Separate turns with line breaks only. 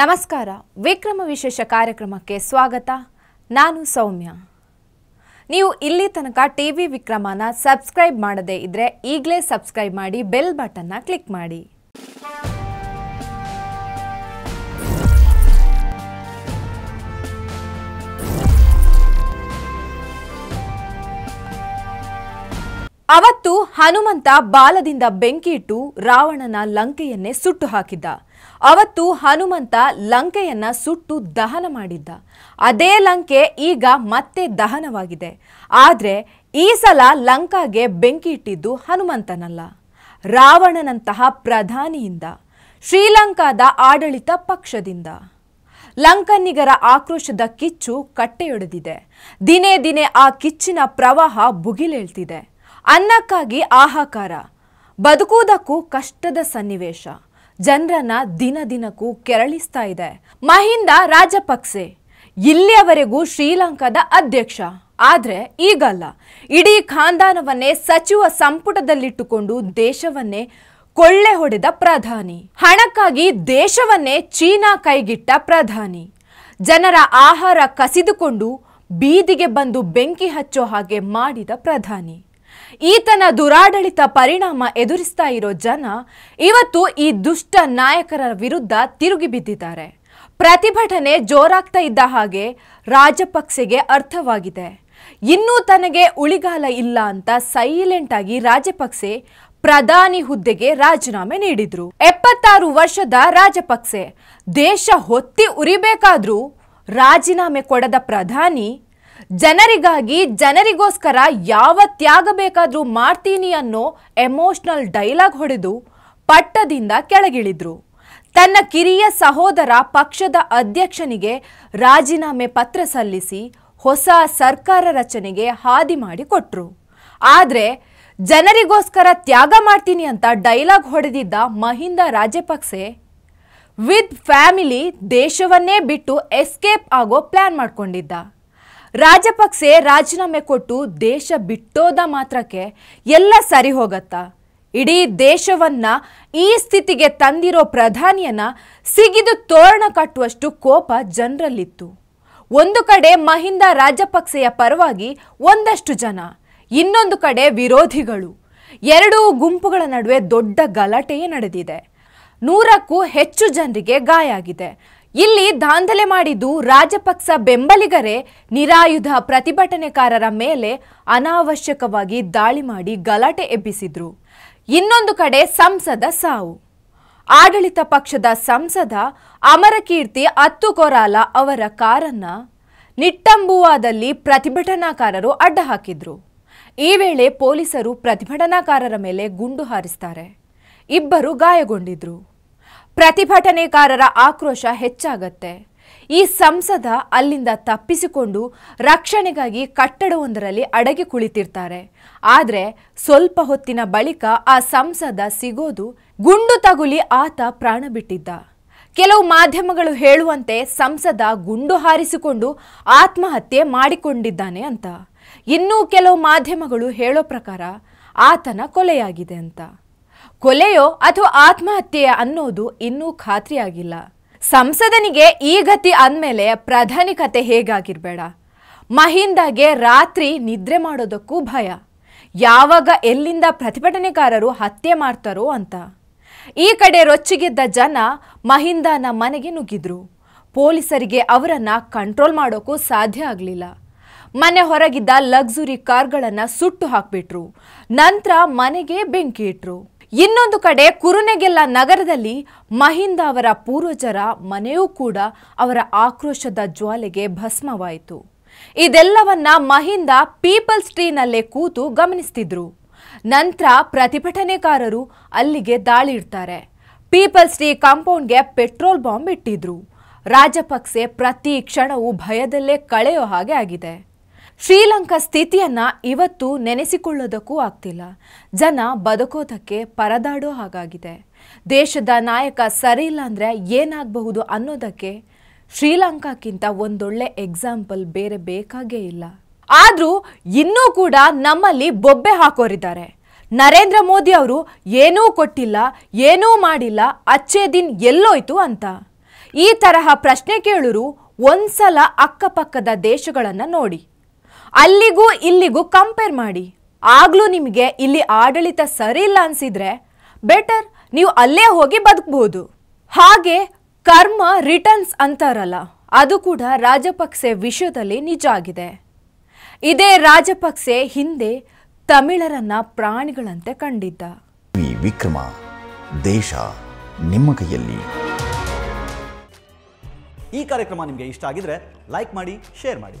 ನಮಸ್ಕಾರ ವಿಕ್ರಮ ವಿಶೇಷ ಕಾರ್ಯಕ್ರಮಕ್ಕೆ ಸ್ವಾಗತ ನಾನು ಸೌಮ್ಯ ನೀವು ಇಲ್ಲಿ ತನಕ ಟಿ ವಿ ವಿಕ್ರಮನ ಸಬ್ಸ್ಕ್ರೈಬ್ ಮಾಡದೇ ಇದ್ರೆ ಈಗಲೇ ಸಬ್ಸ್ಕ್ರೈಬ್ ಮಾಡಿ ಬೆಲ್ ಬಟನ್ನ ಕ್ಲಿಕ್ ಮಾಡಿ ಅವತ್ತು ಹನುಮಂತ ಬಾಲದಿಂದ ಬೆಂಕಿ ಇಟ್ಟು ರಾವಣನ ಲಂಕೆಯನ್ನೇ ಸುಟ್ಟು ಹಾಕಿದ್ದ ಅವತ್ತು ಹನುಮಂತ ಲಂಕೆಯನ್ನ ಸುಟ್ಟು ದಹನ ಮಾಡಿದ್ದ ಅದೇ ಲಂಕೆ ಈಗ ಮತ್ತೆ ದಹನವಾಗಿದೆ ಆದರೆ ಈ ಸಲ ಲಂಕಾಗೆ ಬೆಂಕಿ ಇಟ್ಟಿದ್ದು ಹನುಮಂತನಲ್ಲ ರಾವಣನಂತಹ ಪ್ರಧಾನಿಯಿಂದ ಶ್ರೀಲಂಕಾದ ಆಡಳಿತ ಪಕ್ಷದಿಂದ ಲಂಕನ್ನಿಗರ ಆಕ್ರೋಶದ ಕಿಚ್ಚು ಕಟ್ಟೆಯೊಡೆದಿದೆ ದಿನೇ ದಿನೇ ಆ ಕಿಚ್ಚಿನ ಪ್ರವಾಹ ಭುಗಿಲೇಳ್ತಿದೆ ಅನ್ನಕ್ಕಾಗಿ ಆಹಾಕಾರ ಬದುಕುವುದಕ್ಕೂ ಕಷ್ಟದ ಸನ್ನಿವೇಶ ಜನರನ್ನ ದಿನ ದಿನಕ್ಕೂ ಕೆರಳಿಸ್ತಾ ಇದೆ ಮಹಿಂದ ರಾಜಪಕ್ಸೆ ಇಲ್ಲಿಯವರೆಗೂ ಶ್ರೀಲಂಕಾದ ಅಧ್ಯಕ್ಷ ಆದ್ರೆ ಈಗಲ್ಲ ಇಡೀ ಖಾನ್ದಾನವನ್ನೇ ಸಚಿವ ಸಂಪುಟದಲ್ಲಿಟ್ಟುಕೊಂಡು ದೇಶವನ್ನೇ ಕೊಳ್ಳೆ ಹೊಡೆದ ಪ್ರಧಾನಿ ಹಣಕ್ಕಾಗಿ ದೇಶವನ್ನೇ ಚೀನಾ ಕೈಗಿಟ್ಟ ಪ್ರಧಾನಿ ಜನರ ಆಹಾರ ಕಸಿದುಕೊಂಡು ಬೀದಿಗೆ ಬಂದು ಬೆಂಕಿ ಹಚ್ಚೋ ಹಾಗೆ ಮಾಡಿದ ಪ್ರಧಾನಿ ಈತನ ದುರಾಡಳಿತ ಪರಿಣಾಮ ಎದುರಿಸ್ತಾ ಇರೋ ಜನ ಇವತ್ತು ಈ ದುಷ್ಟ ನಾಯಕರ ವಿರುದ್ಧ ತಿರುಗಿ ಬಿದ್ದಿದ್ದಾರೆ ಪ್ರತಿಭಟನೆ ಜೋರಾಗ್ತಾ ಇದ್ದ ಹಾಗೆ ರಾಜಪಕ್ಸೆಗೆ ಅರ್ಥವಾಗಿದೆ ಇನ್ನೂ ತನಗೆ ಉಳಿಗಾಲ ಇಲ್ಲ ಅಂತ ಸೈಲೆಂಟ್ ಆಗಿ ರಾಜಪಕ್ಸೆ ಪ್ರಧಾನಿ ಹುದ್ದೆಗೆ ರಾಜೀನಾಮೆ ನೀಡಿದ್ರು ಎಪ್ಪತ್ತಾರು ವರ್ಷದ ರಾಜಪಕ್ಸೆ ದೇಶ ಹೊತ್ತಿ ಉರಿಬೇಕಾದ್ರೂ ರಾಜೀನಾಮೆ ಕೊಡದ ಪ್ರಧಾನಿ ಜನರಿಗಾಗಿ ಜನರಿಗೋಸ್ಕರ ಯಾವ ತ್ಯಾಗ ಬೇಕಾದರೂ ಮಾಡ್ತೀನಿ ಅನ್ನೋ ಎಮೋಷ್ನಲ್ ಡೈಲಾಗ್ ಹೊಡೆದು ಪಟ್ಟದಿಂದ ಕೆಳಗಿಳಿದ್ರು ತನ್ನ ಕಿರಿಯ ಸಹೋದರ ಪಕ್ಷದ ಅಧ್ಯಕ್ಷನಿಗೆ ರಾಜೀನಾಮೆ ಪತ್ರ ಸಲ್ಲಿಸಿ ಹೊಸ ಸರ್ಕಾರ ರಚನೆಗೆ ಹಾದಿ ಮಾಡಿಕೊಟ್ರು ಆದರೆ ಜನರಿಗೋಸ್ಕರ ತ್ಯಾಗ ಮಾಡ್ತೀನಿ ಅಂತ ಡೈಲಾಗ್ ಹೊಡೆದಿದ್ದ ಮಹಿಂದ ರಾಜಪಕ್ಸೆ ವಿತ್ ಫ್ಯಾಮಿಲಿ ದೇಶವನ್ನೇ ಬಿಟ್ಟು ಎಸ್ಕೇಪ್ ಆಗೋ ಪ್ಲ್ಯಾನ್ ಮಾಡಿಕೊಂಡಿದ್ದ ರಾಜಪಕ್ಸೆ ರಾಜೀನಾಮೆ ಕೊಟ್ಟು ದೇಶ ಬಿಟ್ಟೋದ ಮಾತ್ರಕ್ಕೆ ಎಲ್ಲ ಸರಿ ಹೋಗತ್ತಾ ಇಡೀ ದೇಶವನ್ನ ಈ ಸ್ಥಿತಿಗೆ ತಂದಿರೋ ಪ್ರಧಾನಿಯನ್ನ ಸಿಗಿದು ತೋರಣ ಕಟ್ಟುವಷ್ಟು ಕೋಪ ಜನರಲ್ಲಿತ್ತು ಒಂದು ಕಡೆ ಮಹಿಂದ ರಾಜಪಕ್ಸೆಯ ಪರವಾಗಿ ಒಂದಷ್ಟು ಜನ ಇನ್ನೊಂದು ಕಡೆ ವಿರೋಧಿಗಳು ಎರಡೂ ಗುಂಪುಗಳ ನಡುವೆ ದೊಡ್ಡ ಗಲಾಟೆಯೇ ನಡೆದಿದೆ ನೂರಕ್ಕೂ ಹೆಚ್ಚು ಜನರಿಗೆ ಗಾಯ ಆಗಿದೆ ಇಲ್ಲಿ ದಾಂಧಲೆ ಮಾಡಿದ್ದು ರಾಜಪಕ್ಸ ಬೆಂಬಲಿಗರೇ ನಿರಾಯುಧ ಪ್ರತಿಭಟನೆಕಾರರ ಮೇಲೆ ಅನಾವಶ್ಯಕವಾಗಿ ದಾಳಿ ಮಾಡಿ ಗಲಾಟೆ ಎಬ್ಬಿಸಿದ್ರು ಇನ್ನೊಂದು ಕಡೆ ಸಂಸದ ಸಾವು ಆಡಳಿತ ಪಕ್ಷದ ಸಂಸದ ಅಮರಕೀರ್ತಿ ಅತ್ತುಕೊರಾಲ ಅವರ ಕಾರನ್ನ ನಿಟ್ಟಂಬುವಾದಲ್ಲಿ ಪ್ರತಿಭಟನಾಕಾರರು ಅಡ್ಡ ಹಾಕಿದ್ರು ಈ ವೇಳೆ ಪೊಲೀಸರು ಪ್ರತಿಭಟನಾಕಾರರ ಮೇಲೆ ಗುಂಡು ಹಾರಿಸ್ತಾರೆ ಇಬ್ಬರು ಗಾಯಗೊಂಡಿದ್ರು ಪ್ರತಿಭಟನೆಕಾರರ ಆಕ್ರೋಶ ಹೆಚ್ಚಾಗತ್ತೆ ಈ ಸಂಸದ ಅಲ್ಲಿಂದ ತಪ್ಪಿಸಿಕೊಂಡು ರಕ್ಷಣೆಗಾಗಿ ಕಟ್ಟಡವೊಂದರಲ್ಲಿ ಅಡಗಿ ಕುಳಿತಿರ್ತಾರೆ ಆದರೆ ಸ್ವಲ್ಪ ಹೊತ್ತಿನ ಬಳಿಕ ಆ ಸಂಸದ ಸಿಗೋದು ಗುಂಡು ತಗುಲಿ ಆತ ಪ್ರಾಣ ಬಿಟ್ಟಿದ್ದ ಕೆಲವು ಮಾಧ್ಯಮಗಳು ಹೇಳುವಂತೆ ಸಂಸದ ಗುಂಡು ಹಾರಿಸಿಕೊಂಡು ಆತ್ಮಹತ್ಯೆ ಮಾಡಿಕೊಂಡಿದ್ದಾನೆ ಅಂತ ಇನ್ನೂ ಕೆಲವು ಮಾಧ್ಯಮಗಳು ಹೇಳೋ ಪ್ರಕಾರ ಆತನ ಕೊಲೆಯಾಗಿದೆ ಅಂತ ಕೊಲೆಯೋ ಅಥವಾ ಆತ್ಮಹತ್ಯೆಯ ಅನ್ನೋದು ಇನ್ನೂ ಖಾತ್ರಿಯಾಗಿಲ್ಲ ಸಂಸದನಿಗೆ ಈ ಗತಿ ಅಂದಮೇಲೆ ಪ್ರಧಾನಿ ಕತೆ ಹೇಗಾಗಿರ್ಬೇಡ ಮಹಿಂದಾಗೆ ರಾತ್ರಿ ನಿದ್ರೆ ಮಾಡೋದಕ್ಕೂ ಭಯ ಯಾವಾಗ ಎಲ್ಲಿಂದ ಪ್ರತಿಭಟನೆಕಾರರು ಹತ್ಯೆ ಮಾಡ್ತಾರೋ ಅಂತ ಈ ಕಡೆ ರೊಚ್ಚಿಗೆದ್ದ ಜನ ಮಹಿಂದಾನ ಮನೆಗೆ ನುಗ್ಗಿದ್ರು ಪೊಲೀಸರಿಗೆ ಅವರನ್ನ ಕಂಟ್ರೋಲ್ ಮಾಡೋಕ್ಕೂ ಸಾಧ್ಯ ಆಗಲಿಲ್ಲ ಮನೆ ಹೊರಗಿದ್ದ ಲಕ್ಸುರಿ ಕಾರ್ಗಳನ್ನು ಸುಟ್ಟು ಹಾಕ್ಬಿಟ್ರು ನಂತರ ಮನೆಗೆ ಬೆಂಕಿ ಇಟ್ರು ಇನ್ನೊಂದು ಕಡೆ ಕುರುನೆಗೆಲ್ಲ ನಗರದಲ್ಲಿ ಮಹಿಂದ ಅವರ ಪೂರ್ವಜರ ಮನೆಯೂ ಕೂಡ ಅವರ ಆಕ್ರೋಶದ ಜ್ವಾಲೆಗೆ ಭಸ್ಮವಾಯಿತು ಇದೆಲ್ಲವನ್ನ ಮಹಿಂದ ಪೀಪಲ್ಸ್ ಟ್ರೀನಲ್ಲೇ ಕೂತು ಗಮನಿಸ್ತಿದ್ರು ನಂತರ ಪ್ರತಿಭಟನೆಕಾರರು ಅಲ್ಲಿಗೆ ದಾಳಿ ಇಡ್ತಾರೆ ಪೀಪಲ್ಸ್ ಟ್ರೀ ಕಾಂಪೌಂಡ್ಗೆ ಪೆಟ್ರೋಲ್ ಬಾಂಬ್ ಇಟ್ಟಿದ್ರು ರಾಜಪಕ್ಸೆ ಪ್ರತಿ ಕ್ಷಣವೂ ಭಯದಲ್ಲೇ ಕಳೆಯೋ ಹಾಗೆ ಆಗಿದೆ ಶ್ರೀಲಂಕಾ ಸ್ಥಿತಿಯನ್ನು ಇವತ್ತು ನೆನೆಸಿಕೊಳ್ಳೋದಕ್ಕೂ ಆಗ್ತಿಲ್ಲ ಜನ ಬದುಕೋದಕ್ಕೆ ಪರದಾಡೋ ಹಾಗಾಗಿದೆ ದೇಶದ ನಾಯಕ ಸರಿ ಇಲ್ಲ ಅಂದರೆ ಏನಾಗಬಹುದು ಅನ್ನೋದಕ್ಕೆ ಶ್ರೀಲಂಕಾಕ್ಕಿಂತ ಒಂದೊಳ್ಳೆ ಎಕ್ಸಾಂಪಲ್ ಬೇರೆ ಬೇಕಾಗೇ ಇಲ್ಲ ಆದರೂ ಇನ್ನೂ ಕೂಡ ನಮ್ಮಲ್ಲಿ ಬೊಬ್ಬೆ ಹಾಕೋರಿದ್ದಾರೆ ನರೇಂದ್ರ ಮೋದಿ ಅವರು ಏನೂ ಕೊಟ್ಟಿಲ್ಲ ಏನೂ ಮಾಡಿಲ್ಲ ಅಚ್ಚೇ ದಿನ್ ಎಲ್ಲೋಯ್ತು ಅಂತ ಈ ತರಹ ಪ್ರಶ್ನೆ ಕೇಳೋರು ಒಂದ್ಸಲ ಅಕ್ಕಪಕ್ಕದ ದೇಶಗಳನ್ನು ನೋಡಿ ಅಲ್ಲಿಗೂ ಇಲ್ಲಿಗೂ ಕಂಪೇರ್ ಮಾಡಿ ಆಗ್ಲೂ ನಿಮಗೆ ಇಲ್ಲಿ ಆಡಳಿತ ಸರಿ ಇಲ್ಲ ಅನ್ಸಿದ್ರೆ ಬೆಟರ್ ನೀವು ಅಲ್ಲೇ ಹೋಗಿ ಬದುಕಬಹುದು ಹಾಗೆ ಕರ್ಮ ರಿಟರ್ನ್ಸ್ ಅಂತಾರಲ್ಲ ಅದು ಕೂಡ ರಾಜಪಕ್ಸೆ ವಿಷಯದಲ್ಲಿ ನಿಜ ಆಗಿದೆ ಇದೇ ರಾಜಪಕ್ಸೆ ಹಿಂದೆ ತಮಿಳರನ್ನ ಪ್ರಾಣಿಗಳಂತೆ ಕಂಡಿದ್ದ ವಿಕ್ರಮ ದೇಶ ನಿಮ್ಮ ಕೈಯಲ್ಲಿ ಈ ಕಾರ್ಯಕ್ರಮ ನಿಮಗೆ ಇಷ್ಟ ಆಗಿದ್ರೆ ಲೈಕ್ ಮಾಡಿ ಶೇರ್ ಮಾಡಿ